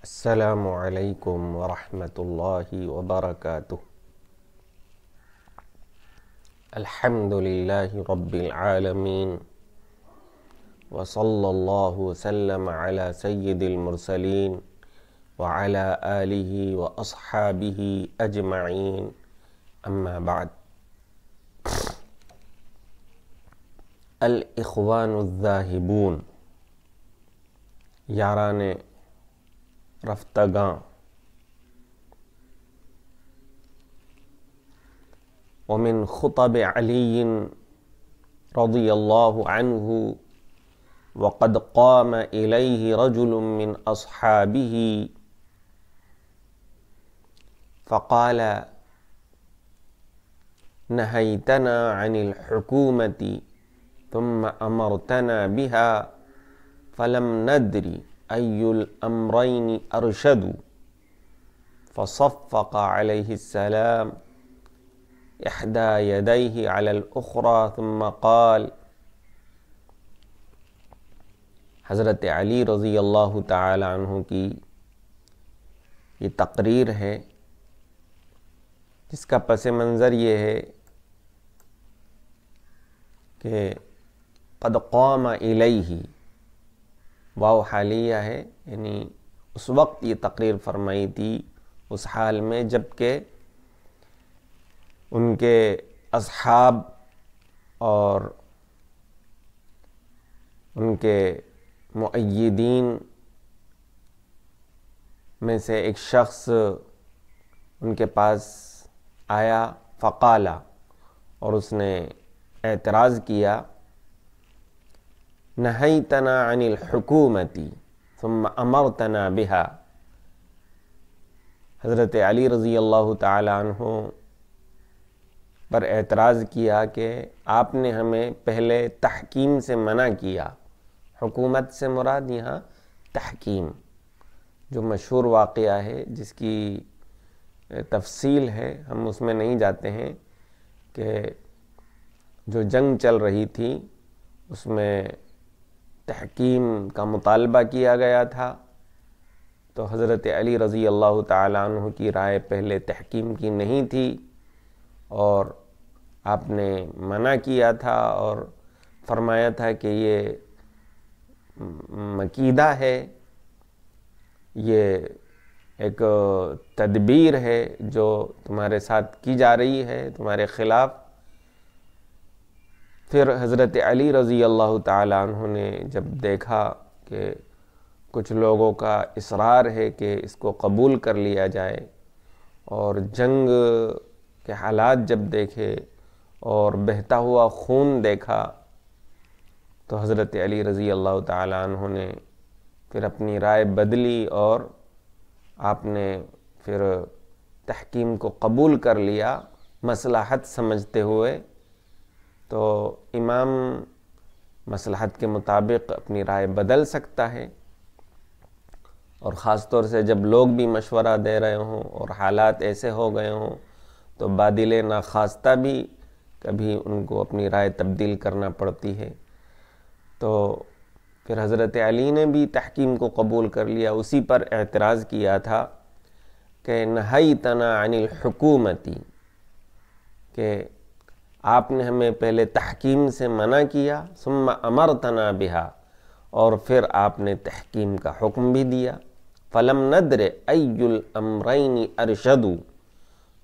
السلام عليكم ورحمة الله وبركاته الحمد لله رب العالمين وصلى الله وسلم على سيد المرسلين وعلى آله وأصحابه أجمعين أما بعد الإخوان الذاهبون يارانه رفتگان ومن خطب علي رضي الله عنه وقد قام إليه رجل من أصحابه فقال نهيتنا عن الحكومة ثم أمرتنا بها فلم ندري अम्रैन अरशद फ़फ़ अलैहिस्सलाम इहदा यदैहि अललखरा तुम क़ाल हज़रत अली रज़ी अल्लाह तहों की ये तकरीर है जिसका पस मंज़र ये है कि कद कौम इलही वाव हालिया है यानी उस वक्त ये तकरीर फरमाई थी उस हाल में जबकि उनके अहाब और उनके मुद्दीन में से एक शख्स उनके पास आया फ़काला और उसने एतराज़ किया नहई तना अनिल हुकूमती तुम अमर तना बिहा हज़रत अली रज़ी अल्लाह तहों पर एतराज़ किया कि आपने हमें पहले तहकीम से मना किया हुकूमत से मुराद यहाँ तहकीम जो मशहूर वाक़ है जिसकी तफसील है हम उसमें नहीं जाते हैं कि जो जंग चल रही थी उसमें तहकीम का मुतालबा किया गया था तो हज़रत अली रज़ी अल्लाह तु की राय पहले तहकीम की नहीं थी और आपने मना किया था और फरमाया था कि ये मकीदा है ये एक तदबीर है जो तुम्हारे साथ की जा रही है तुम्हारे ख़िलाफ़ फिर हज़रत अली रज़ी अल्लाह तु ने जब देखा कि कुछ लोगों का इसरार है कि इसको कबूल कर लिया जाए और जंग के हालात जब देखे और बहता हुआ खून देखा तो हज़रत अली रज़ी अल्लाह तु ने फिर अपनी राय बदली और आपने फिर तहकीम को कबूल कर लिया मसलाहत समझते हुए तो इमाम मसलहत के मुताबिक अपनी राय बदल सकता है और ख़ास तौर से जब लोग भी मशवरा दे रहे हों और हालात ऐसे हो गए हों तो बादल नाखास्ता भी कभी उनको अपनी राय तब्दील करना पड़ती है तो फिर हज़रत अली ने भी तहकीम को कबूल कर लिया उसी पर एतराज़ किया था कि नहाई तना अनिल हुकूमती के आपने हमें पहले तहकीम से मना किया सुम्मा अमर तना बिहा और फिर आपने तहकीम का हुक्म भी दिया फ़लम नदर अमरैनी अरशदु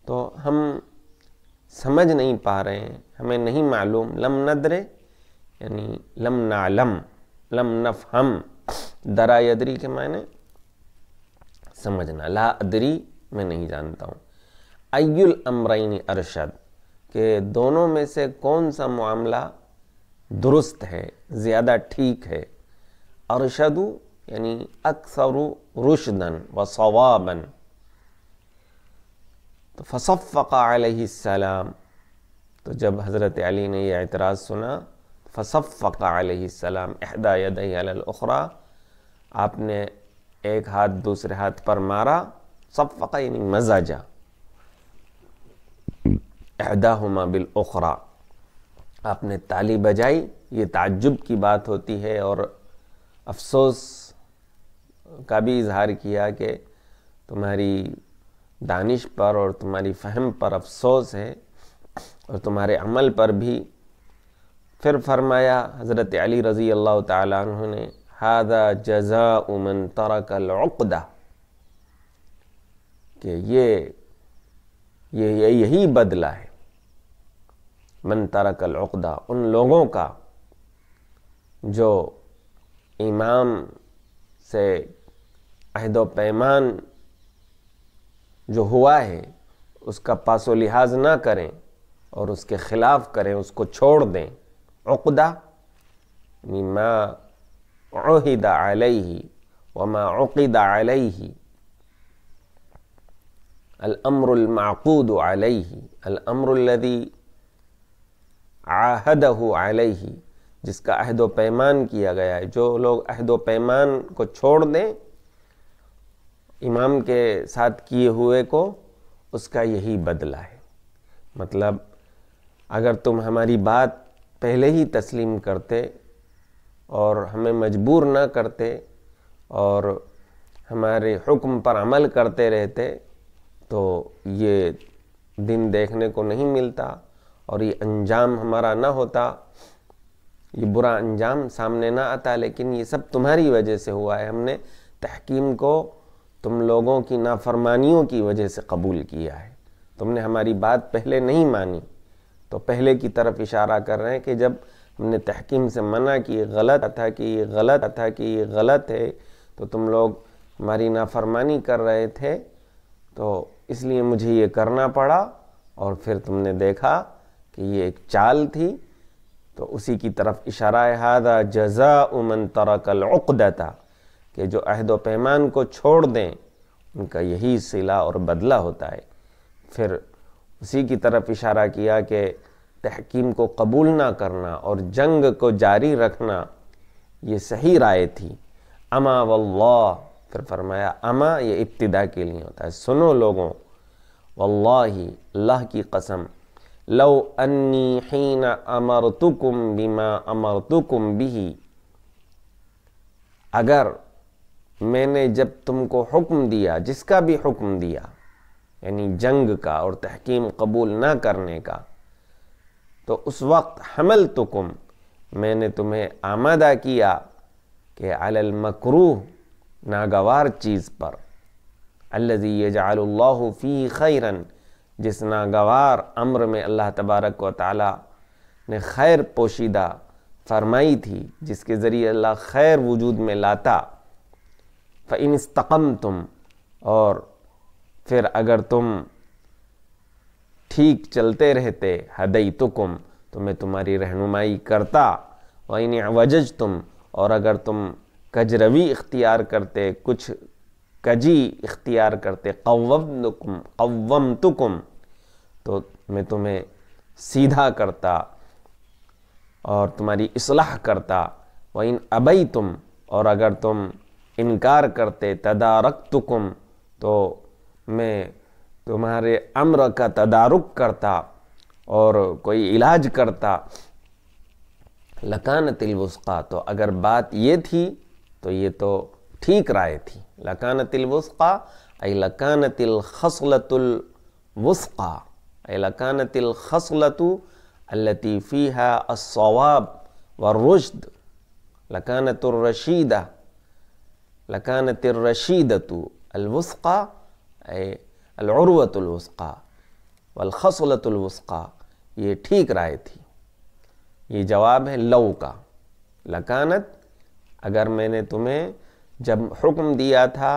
तो हम समझ नहीं पा रहे हैं हमें नहीं मालूम लम नदर यानी लम नालम लम नफ़हम दरा यदरी के मायने समझना ला अदरी मैं नहीं जानता हूँ अयुल अमरैनी अरशद कि दोनों में से कौन सा मामला दुरुस्त है ज़्यादा ठीक है अरशदु यानी अक्सरु रुशदन व सवाबन तो फ़सफ़ाम तो जब हज़रत अली ने यह एतराज़ सुना फ़सफ़ाम अहदायदरा आपने एक हाथ दूसरे हाथ पर मारा सफ़ा यानी मजाजा अहदा बिल उखरा आपने ताली बजाई ये ताज्जुब की बात होती है और अफसोस का भी इजहार किया कि तुम्हारी दानिश पर और तुम्हारी फहम पर अफसोस है और तुम्हारे अमल पर भी फिर फरमाया हज़रत अली रज़ी अल्लाह तु ने हादा जजा उमन तरकलदा कि ये ये यही बदला है मन तारक अलदा उन लोगों का जो इमाम से अहद पैमान जो हुआ है उसका पासो लिहाज ना करें और उसके ख़िलाफ़ करें उसको छोड़ दें उकदा मा अहिदा अलही वमा उक़दा अलही अलमरमाकूद ही अलमरदी आहद ही जिसका अहद पैमान किया गया है जो लोग अहद पैमान को छोड़ दें इमाम के साथ किए हुए को उसका यही बदला है मतलब अगर तुम हमारी बात पहले ही तस्लीम करते और हमें मजबूर ना करते और हमारे हुक्म पर अमल करते रहते तो ये दिन देखने को नहीं मिलता और ये अंजाम हमारा ना होता ये बुरा अंजाम सामने ना आता लेकिन ये सब तुम्हारी वजह से हुआ है हमने तहकीम को तुम लोगों की नाफरमानियों की वजह से कबूल किया है तुमने हमारी बात पहले नहीं मानी तो पहले की तरफ इशारा कर रहे हैं कि जब हमने तहकीम से मना कि गलत था कि ये गलत था कि ये गलत है तो तुम लोग हमारी नाफरमानी कर रहे थे तो इसलिए मुझे ये करना पड़ा और फिर तुमने देखा कि ये एक चाल थी तो उसी की तरफ इशारा हादा जजा उमन तरकल उकदता कि जो अहद पैमान को छोड़ दें उनका यही सिला और बदला होता है फिर उसी की तरफ इशारा किया कि तहकीम को कबूल ना करना और जंग को जारी रखना ये सही राय थी अमा वल्ला फिर फरमाया अमा ये इब्तदा के लिए होता है सुनो लोगों वल्ला ही अल्लाह की कसम लो अन्नी हीन अमर तुकुम बिमा अमर तुकुम बिही अगर मैंने जब तुमको हुक्म दिया जिसका भी हुक्म दिया यानी जंग का और तहकीम कबूल ना करने का तो उस वक्त हमल तुकुम मैंने तुम्हें आमादा किया कि अलल मकरूह नागवार चीज़ पर अल्लज़ी फी खैरन जिस नागवार अम्र में अल्लाह तबारक व ताला ने खैर पोशीदा फरमाई थी जिसके ज़रिए अल्लाह खैर वजूद में लाता फ़ैन इस्तकम तुम और फिर अगर तुम ठीक चलते रहते हदई तुकुम तो मैं तुम्हारी रहनुमाई करता वजज तुम और अगर तुम कजरवी इख्तियार करते कुछ कजी इख्तियार करते कवम कवम तुकुम तो मैं तुम्हें सीधा करता और तुम्हारी इसलाह करता व इन अबई तुम और अगर तुम इनकार करते तदारक तुकुम तो मैं तुम्हारे अम्र का तदारुक करता और कोई इलाज करता लकान तिलवस्का तो अगर बात ये थी तो ये तो ठीक राय थी لكانت الوثقى أي لكانت الخصلة الوثقى أي لكانت الخصلة التي فيها الصواب والرشد لكانت الرشيدة لكانت الرشيدة الوثقى أي العروة الوثقى والخصلة الوثقى ٹھیک رائے تھی یہ جواب ہے لو کا لکانت اگر میں نے تمہیں जब हुक्म दिया था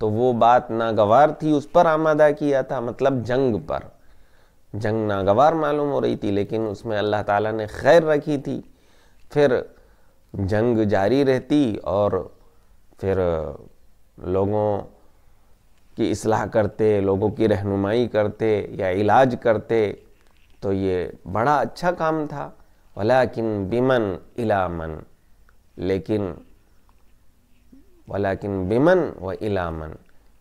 तो वो बात नागवार थी उस पर आमादा किया था मतलब जंग पर जंग नागवार मालूम हो रही थी लेकिन उसमें अल्लाह ताला ने खैर रखी थी फिर जंग जारी रहती और फिर लोगों की असलाह करते लोगों की रहनुमाई करते या इलाज करते तो ये बड़ा अच्छा काम था वलाकिन बिमन इलामन लेकिन वलाकिन बिमन व इलामन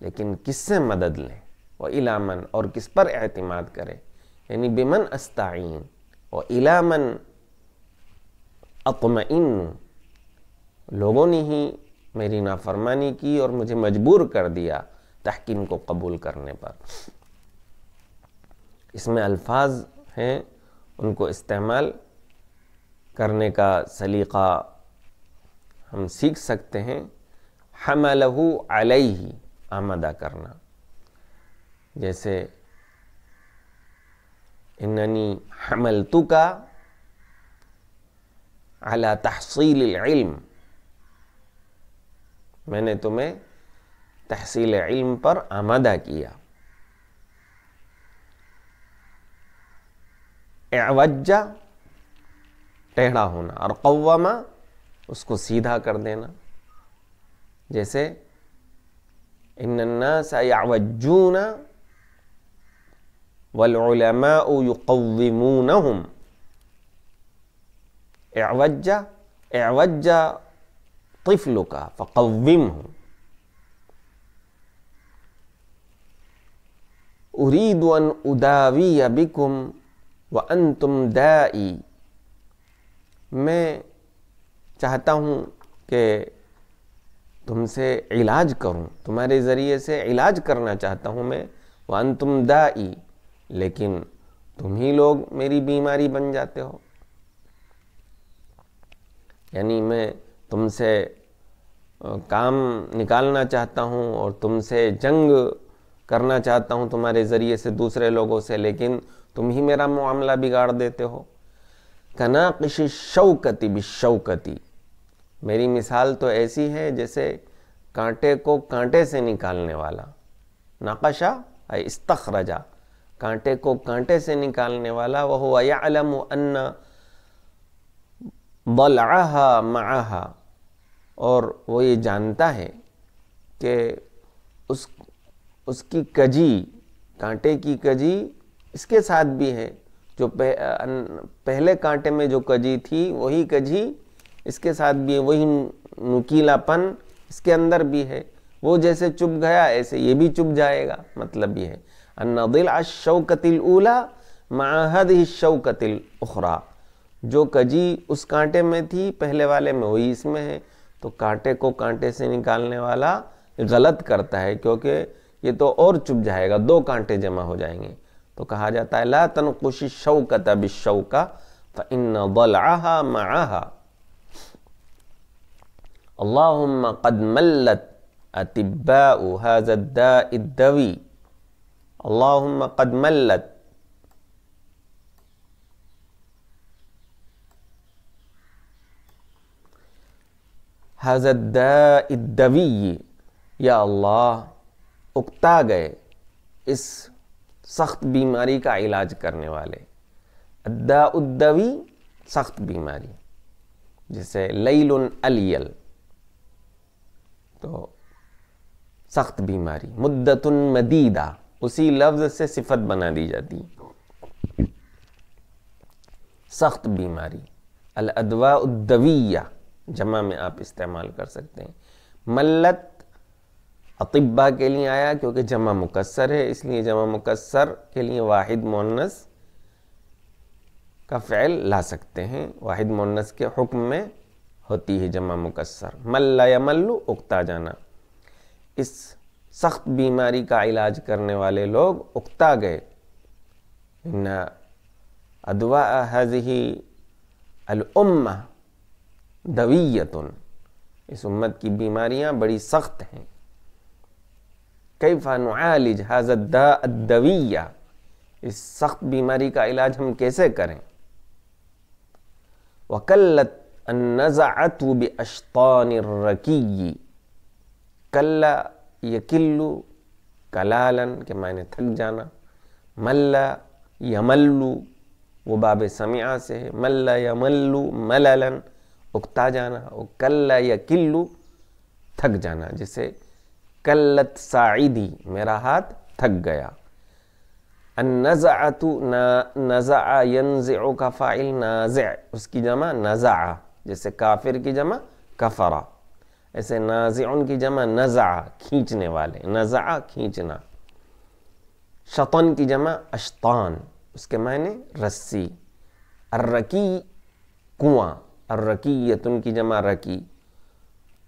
लेकिन किससे मदद लें व इलामन और किस पर अहतमाद करें यानी बिमन अस्ताइन व इलामन अतमइन लोगों ने ही मेरी नाफरमानी की और मुझे मजबूर कर दिया तहकीम को कबूल करने पर इसमें अल्फाज हैं उनको इस्तेमाल करने का सलीक़ा हम सीख सकते हैं अल ही आमदा करना जैसे इन्नी हमल का अला तहसील इल्म मैंने तुम्हें तहसील इल्म पर आमदा किया एवज्जा टेढ़ा होना और कौवामा उसको सीधा कर देना جیسے ان الناس يعوجون والعلماء يقومونهم اعوج اعوج طفلك فقومه اريد ان اداوي بكم وانتم دائي میں چاہتا ہوں کہ तुमसे इलाज करूं तुम्हारे ज़रिए से इलाज करना चाहता हूं मैं वन तुम दाई लेकिन तुम ही लोग मेरी बीमारी बन जाते हो यानी मैं तुमसे काम निकालना चाहता हूँ और तुमसे जंग करना चाहता हूँ तुम्हारे ज़रिए से दूसरे लोगों से लेकिन तुम ही मेरा मामला बिगाड़ देते हो कना शौकती बिशौकती मेरी मिसाल तो ऐसी है जैसे कांटे को कांटे से निकालने वाला नकाशा इस्तखरजा कांटे को कांटे से निकालने वाला वह अलम अन्ना बलहा माहा और वो ये जानता है कि उस उसकी कजी कांटे की कजी इसके साथ भी है जो पह, पहले कांटे में जो कजी थी वही कजी इसके साथ भी है वही नुकीलापन इसके अंदर भी है वो जैसे चुप गया ऐसे ये भी चुप जाएगा मतलब ये है अनदिल अशौकतिल उला माहद ही शौकतिल उखरा जो कजी उस कांटे में थी पहले वाले में वही इसमें है तो कांटे को कांटे से निकालने वाला गलत करता है क्योंकि ये तो और चुप जाएगा दो कांटे जमा हो जाएंगे तो कहा जाता है ला तनकुशी शौकत अब शौका फ़ इन बल आहा اللهم قد ملت أتباء هذا الداء الدوي اللهم قد ملت هذا الداء الدوي يا الله اکتا گئے اس سخت بیماری کا علاج کرنے والے الداء الدوی سخت بیماری جسے لیل الیل तो सख्त बीमारी मुद्दतुन मदीदा उसी लफ्ज़ से सिफत बना दी जाती सख्त बीमारी अदवा उद्दविया जमा में आप इस्तेमाल कर सकते हैं मल्लत अतिब्बा के लिए आया क्योंकि जमा मुकसर है इसलिए जमा मुकसर के लिए वाहिद मोनस का फ़ैल ला सकते हैं वाहिद मोनस के हुक्म में होती है जमा मुकसर मल्ला या मल्लू उगता जाना इस सख्त बीमारी का इलाज करने वाले लोग उगता गए न अदवा हजही अलम दवीयतन इस उम्मत की बीमारियां बड़ी सख्त हैं कई फ़ानज हाजदविया इस सख्त बीमारी का इलाज हम कैसे करें वकल्लत النزعة بأشطان الركي كلا يكل كلالا के मायने थक जाना मल्ला यमल्लू वो बाब समिया से है मल्ला यमल्लू मललन उकता जाना और कल्ला या किल्लू थक जाना जैसे कल्लत साइदी मेरा हाथ थक गया नज़ातु ना नज़ा यनज़ का फ़ाइल नाज़ उसकी जमा नज़ा जैसे काफिर की जमा कफरा ऐसे नाजिन की जमा नज़ा खींचने वाले नज़ा खींचना शतन की जमा अश्तान उसके मायने रस्सी अर्रकी कुआं अर्रकी यतुन की जमा रकी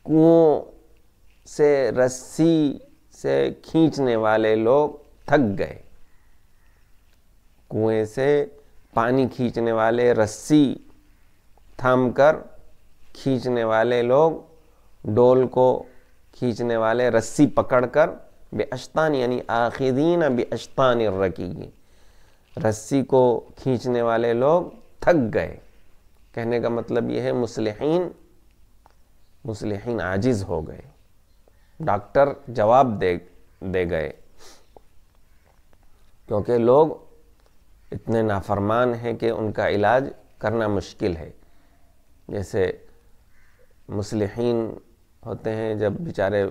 कुओं से रस्सी से खींचने वाले लोग थक गए कुएं से पानी खींचने वाले रस्सी थाम कर खींचने वाले लोग डोल को खींचने वाले रस्सी पकड़कर बेअश्तान यानी आखिदीन बेअश्तान रकी रस्सी को खींचने वाले लोग थक गए कहने का मतलब यह है मुसलहन मुसलहन आजिज़ हो गए डॉक्टर जवाब दे दे गए क्योंकि लोग इतने नाफरमान हैं कि उनका इलाज करना मुश्किल है जैसे मुसलिहीन होते हैं जब बेचारे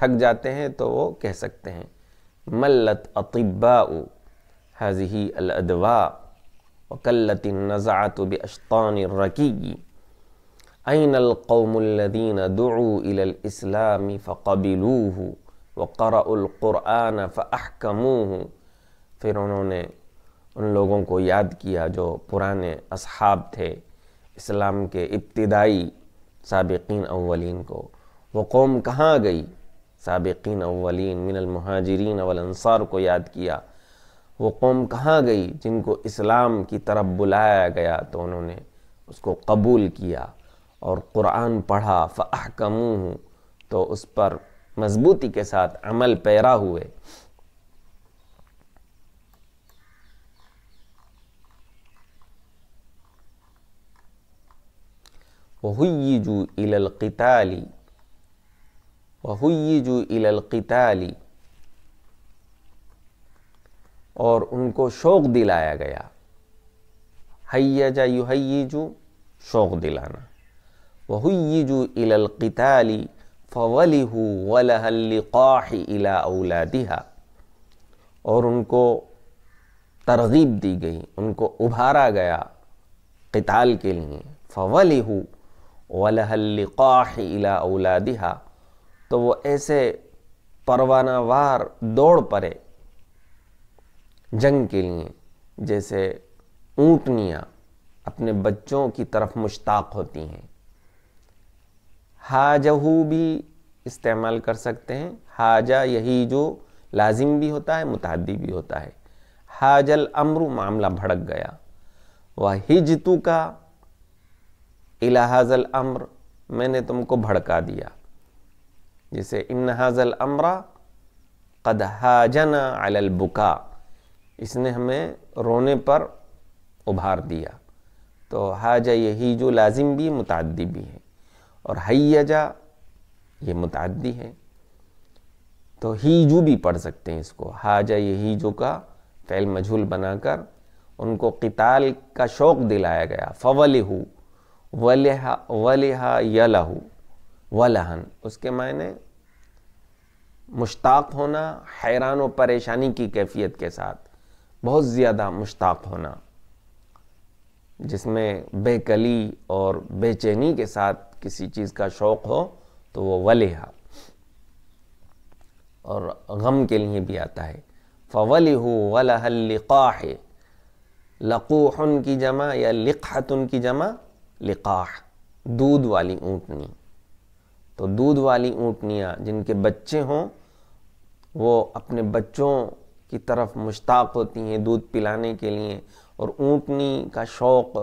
थक जाते हैं तो वो कह सकते हैं मल्लत अतिबाऊ हाजही अलदवा वकलत नज़ात बशतान रकीगी अन अलकौमदीन दुआलामी फ़बिलूह वक़रक़ुरान फ़ाहकमूह फिर उन्होंने उन लोगों को याद किया जो पुराने अहाब थे इस्लाम के इब्तदाई सबकिन अवलिन को वो कौम कहाँ गई सबकिन अवलिन मिनलमहाजरीन अवलसार को याद किया वो कौम कहाँ गई जिनको इस्लाम की तरफ बुलाया गया तो उन्होंने उसको कबूल किया और कुरान पढ़ा फ़ाहकमूँ तो उस पर मजबूती के साथ अमल पैरा हुए وهيجوا إلى القتال وهيجوا إلى القتال اور ان کو شوق دلایا گیا حیجا یحیجو شوق دلانا وحیجو الى القتال فوله ولها اللقاح الى اولادها اور ان کو ترغیب دی گئی ان کو ابھارا گیا قتال کے لیے فولہ वलहल्लिकाह इला औलादिहा तो वो ऐसे परवानावार दौड़ पड़े जंग के लिए जैसे ऊँटनियाँ अपने बच्चों की तरफ मुश्ताक होती हैं हाजहू भी इस्तेमाल कर सकते हैं हाजा यही जो लाजिम भी होता है मुतहदी भी होता है हाजल अमरु मामला भड़क गया वह हिजतू का इलाहाजल अम्र मैंने तुमको भड़का दिया जिसे इन हाजल अमरा कद हाजना अलबुका इसने हमें रोने पर उभार दिया तो हाजा यही जो लाजिम भी मुतदी भी है और हैजा ये मुतदी है तो हीजू भी पढ़ सकते हैं इसको हाजा यही जो का फ़ैल मजहूल बनाकर उनको किताल का शौक़ दिलाया गया फवल हु वलहा वलहा यलहू वलहन उसके मायने मुश्ताक होना हैरान व परेशानी की कैफियत के साथ बहुत ज़्यादा मुश्ताक होना जिसमें बेकली और बेचैनी के साथ किसी चीज़ का शौक़ हो तो वो वलहा और गम के लिए भी आता है फ़वल हो लिखा है लकूहन की जमा या लिखहतन की जमा लिकाह दूध वाली ऊँटनी तो दूध वाली ऊँटनियाँ जिनके बच्चे हों वो अपने बच्चों की तरफ मुश्ताक होती हैं दूध पिलाने के लिए और ऊँटनी का शौक़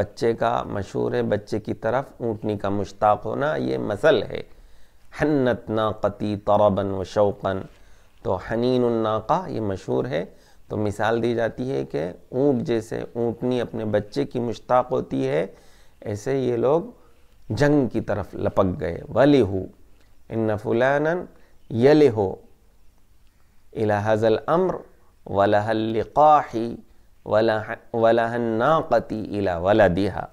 बच्चे का मशहूर है बच्चे की तरफ ऊँटनी का मुश्ताक होना ये मसल है हन्नत नाकती तरबन व शौक़न तो हनीन नाका ये मशहूर है तो मिसाल दी जाती है कि ऊँट जैसे ऊँटनी अपने बच्चे की मुश्ताक होती है ऐसे ये लोग जंग की तरफ लपक गए वली हो इन फुलानन यल हो इलाहजल अम्र वलहल्लिकाही वलहन्नाकती इला वलदिहा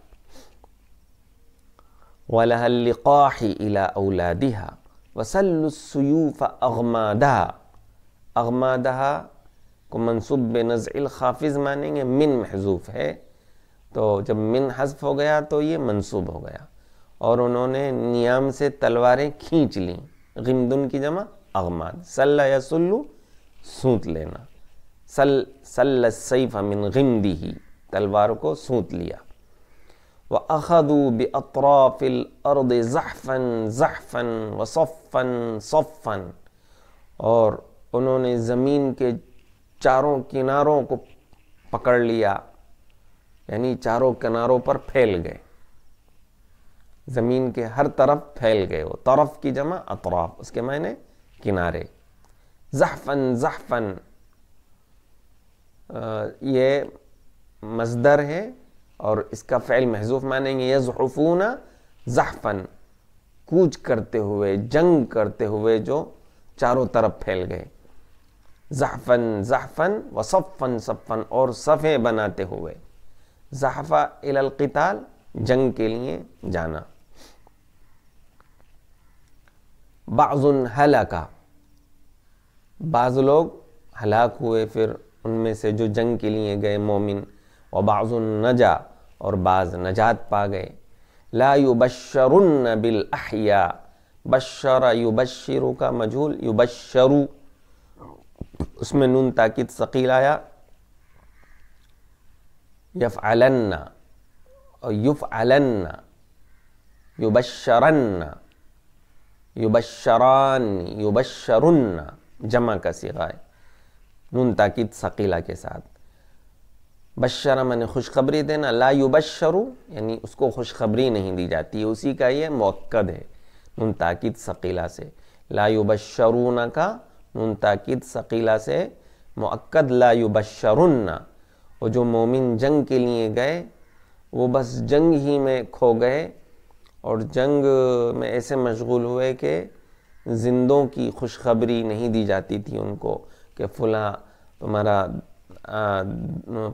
वलहल्लिकाही इला औलादिहा वसलसयूफ़ अगमादहा अगमादहा को मनसूब नज़ खाफिज़ मानेंगे मिन महजूफ़ है तो जब मिन हज़फ हो गया तो ये मंसूब हो गया और उन्होंने नियाम से तलवारें खींच लीं गमदुन की जमा अगमाद सल्ला या सुल्लू सूत लेना सल सल सैफ़ अमिन गमदी ही तलवार को सूत लिया व अखदू अतराफिल अरद जहफ़न जहफ़न व सफ़न सफ़न और उन्होंने ज़मीन के चारों किनारों को पकड़ लिया यानी चारों किनारों पर फैल गए ज़मीन के हर तरफ फैल गए वो तरफ की जमा अतराफ उसके मायने किनारे जहफन जहफन ये मजदर है और इसका फ़ैल महजूफ मानेंगे जहफून जहफन कूच करते हुए जंग करते हुए जो चारों तरफ फैल गए जहफन जहफन व सफ़न सफ़न और सफ़े बनाते हुए जहफा इलाल जंग के लिए जाना बाजुन हलाका बाज़ लोग हलाक हुए फिर उनमें से जो जंग के लिए गए मोमिन और बाजुन नजा और बाज़ नजात पा गए ला युबशरुन बिल अहिया बशर बशरु का मजहूल यु बशरु उसमें नून ताकिद शकील आया यफ अलन्ना और युफ अलन्ना युबशरन्ना युबशरान युबशरुन्ना जमा का सिगा है नून ताकिद शकीला के साथ बशरा मैंने खुशखबरी देना ला युबशरु यानी उसको खुशखबरी नहीं दी जाती है उसी का ये मौक़द है नून ताकिद शकीला से ला युबशरुना का नून ताकिद शकीला से मक्द ला युबशरुन्ना और जो मोमिन जंग के लिए गए वो बस जंग ही में खो गए और जंग में ऐसे मशगूल हुए कि जिंदों की खुशखबरी नहीं दी जाती थी उनको कि फला तुम्हारा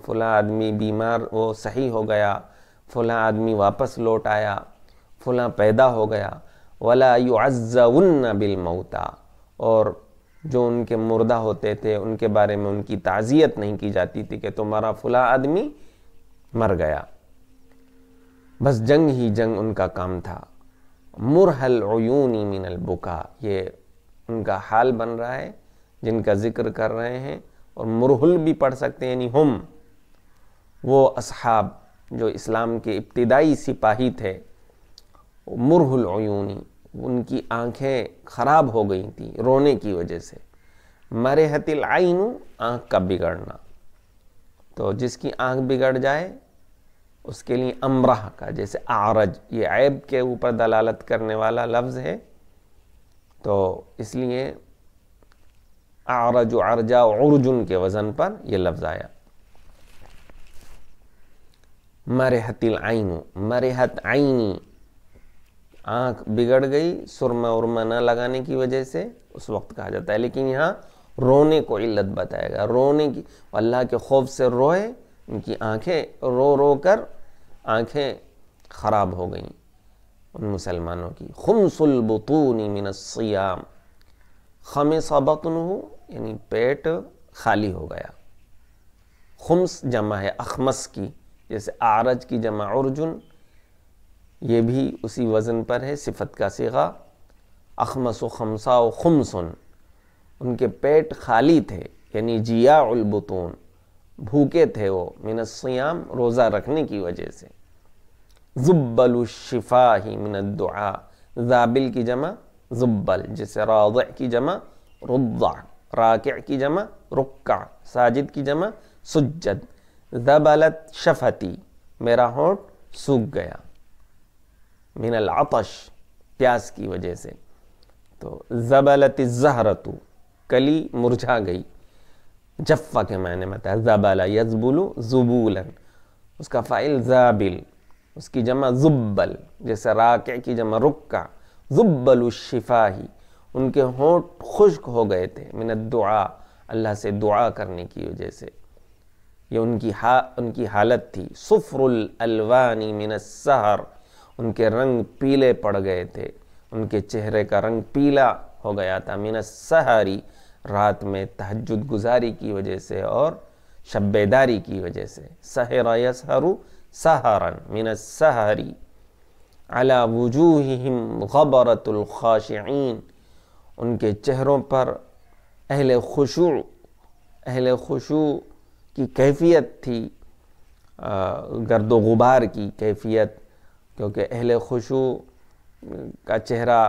फला आदमी बीमार वो सही हो गया फला आदमी वापस लौट आया फला पैदा हो गया वला बिल मऊता और जो उनके मुर्दा होते थे उनके बारे में उनकी ताज़ियत नहीं की जाती थी कि तुम्हारा फुला आदमी मर गया बस जंग ही जंग उनका काम था मुरहल उयूनी मिनल बुका ये उनका हाल बन रहा है जिनका जिक्र कर रहे हैं और मुरहल भी पढ़ सकते हैं यानी हम वो असहाब जो इस्लाम के इब्तदाई सिपाही थे मुरहुल उयूनी उनकी आंखें खराब हो गई थी रोने की वजह से मरे हतिल आइनू आँख का बिगड़ना तो जिसकी आंख बिगड़ जाए उसके लिए अमराह का जैसे आरज ये ऐब के ऊपर दलालत करने वाला लफ्ज़ है तो इसलिए आरज आरजा उर्जुन के वज़न पर यह लफ्ज़ आया मरहतिल आइनू मरहत आइनी आँख बिगड़ गई सुरमा उर्मा ना लगाने की वजह से उस वक्त कहा जाता है लेकिन यहाँ रोने को इल्लत बताएगा रोने की अल्लाह के खौफ से रोए उनकी आंखें रो रो कर आँखें ख़राब हो गई उन मुसलमानों की बतूनी मिनसियाम खम सबतन हो यानी पेट खाली हो गया खुम्स जमा है अखमस की जैसे आरज की जमा अर्जुन ये भी उसी वज़न पर है सिफत का सिगा अखमस खमसा व खमसन उनके पेट खाली थे यानी जिया उलबतून भूखे थे वो मिनसयाम रोज़ा रखने की वजह से जुब्बल शिफा ही मिनत दुआ जाबिल की जमा जुब्बल जैसे राज की जमा रुद्दा राक की जमा रुक्का साजिद की जमा सुज्जद जबलत शफती मेरा होंठ सूख गया मिन आतश प्यास की वजह से तो ज़बलत जहरतु कली मुरझा गई जफ़ा के मायने में था ज़बला यजबुलु ज़ुबूलन उसका फ़ाइल ज़ाबिल उसकी जमा जुब्बल जैसे राके की जमा रुक्का जुब्बल शिफाही उनके होंठ खुश्क हो गए थे मिनत दुआ अल्लाह से दुआ करने की वजह से ये उनकी हा उनकी हालत थी अलवानी मिनत सहर उनके रंग पीले पड़ गए थे उनके चेहरे का रंग पीला हो गया था मीन सहारी रात में तहजद गुजारी की वजह से और शब्बेदारी की वजह से सहरा यसहरू सहारन मीन सहारी अला वजूहम गबरतुल्खाशीन उनके चेहरों पर अहल खुशु अहल खुशु की कैफियत थी गर्द गुबार की कैफियत क्योंकि अहल खुशु का चेहरा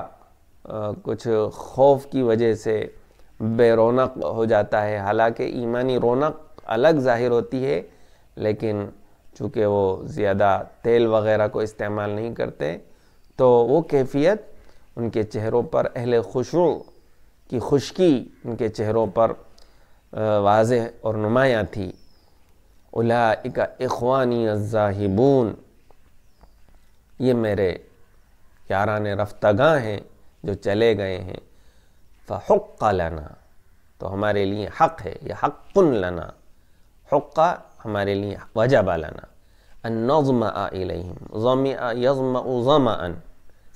कुछ खौफ की वजह से बेरोनक हो जाता है हालांकि ईमानी रौनक अलग ज़ाहिर होती है लेकिन चूँकि वो ज़्यादा तेल वगैरह को इस्तेमाल नहीं करते तो वो कैफियत उनके चेहरों पर अहल खुशु की खुशकी उनके चेहरों पर वाज और नुमायाँ थी उला इका इखवानी ज़ाहिबून ये मेरे यारान रफ्तगा हैं जो चले गए हैं फ़क्का लना तो हमारे लिए हक है यह हक्कुन लना हुक्का हमारे लिए वजबा लना अन नज़म आलम यज़म ज़मा अन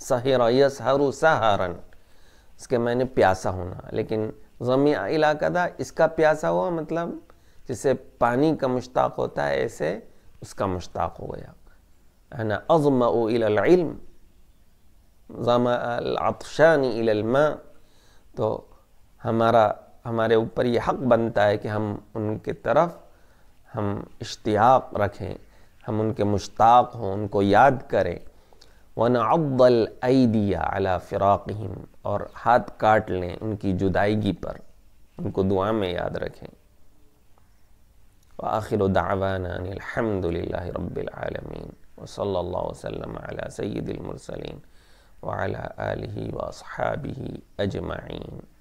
सहर हर सहारन इसके मैंने प्यासा होना लेकिन ज़मी इलाका था इसका प्यासा हुआ मतलब जिसे पानी का मुश्ताक होता है ऐसे उसका मुश्ताक हो गया أنا أظمأ إلى العلم ज़मा अतशानी इलमा तो हमारा हमारे ऊपर ये हक बनता है कि हम उनके तरफ हम इश्तियाक रखें हम उनके मुश्ताक हों उनको याद करें वन अब्बल ऐदिया अला फ़िराक़म और हाथ काट लें उनकी जुदाईगी पर उनको दुआ में याद रखें आखिर दावाना अलहमदिल्ला रबालमीन وصلى الله وسلم على سيد المرسلين وعلى آله وأصحابه أجمعين